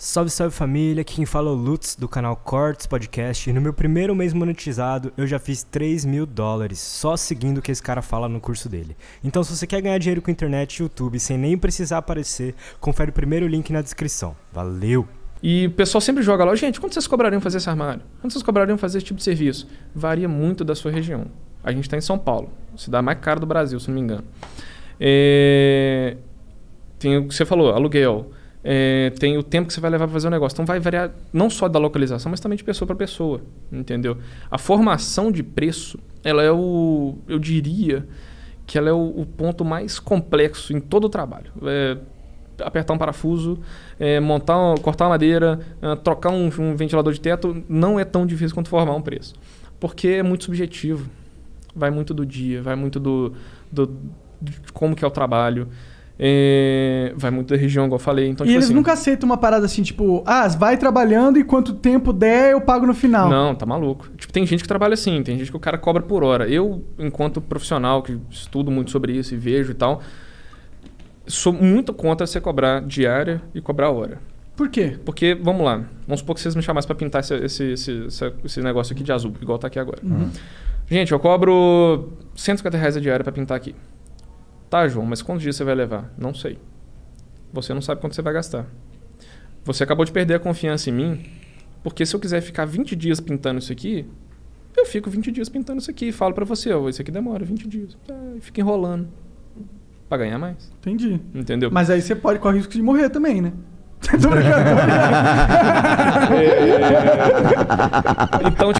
Salve, salve família, quem fala é o Lutz do canal Cortes Podcast e no meu primeiro mês monetizado eu já fiz 3 mil dólares só seguindo o que esse cara fala no curso dele. Então se você quer ganhar dinheiro com internet e YouTube sem nem precisar aparecer, confere o primeiro link na descrição. Valeu! E o pessoal sempre joga lá, gente, quanto vocês cobrariam fazer esse armário? Quanto vocês cobrariam fazer esse tipo de serviço? Varia muito da sua região. A gente está em São Paulo, cidade mais cara do Brasil, se não me engano. É... Tem o que você falou, aluguel é, tem o tempo que você vai levar para fazer o negócio. Então vai variar não só da localização, mas também de pessoa para pessoa, entendeu? A formação de preço, ela é o, eu diria que ela é o, o ponto mais complexo em todo o trabalho. É, apertar um parafuso, é, montar, cortar uma madeira, é, trocar um, um ventilador de teto, não é tão difícil quanto formar um preço, porque é muito subjetivo. Vai muito do dia, vai muito do, do de como que é o trabalho. É, vai muito da região, igual eu falei. Então, e tipo eles assim, nunca aceitam uma parada assim, tipo, ah, vai trabalhando e quanto tempo der eu pago no final. Não, tá maluco. Tipo, tem gente que trabalha assim, tem gente que o cara cobra por hora. Eu, enquanto profissional que estudo muito sobre isso e vejo e tal, sou muito contra você cobrar diária e cobrar hora. Por quê? Porque, vamos lá, vamos supor que vocês me chamassem para pintar esse, esse, esse, esse, negócio aqui de azul, igual tá aqui agora. Uhum. Gente, eu cobro 150 reais a diária para pintar aqui. Tá, João, mas quantos dias você vai levar? Não sei. Você não sabe quanto você vai gastar. Você acabou de perder a confiança em mim, porque se eu quiser ficar 20 dias pintando isso aqui, eu fico 20 dias pintando isso aqui e falo para você, ó, oh, isso aqui demora 20 dias. Tá, e fica enrolando. Pra ganhar mais. Entendi. Entendeu? Mas aí você pode correr o risco de morrer também, né? Tô brincando. É, é, é... então,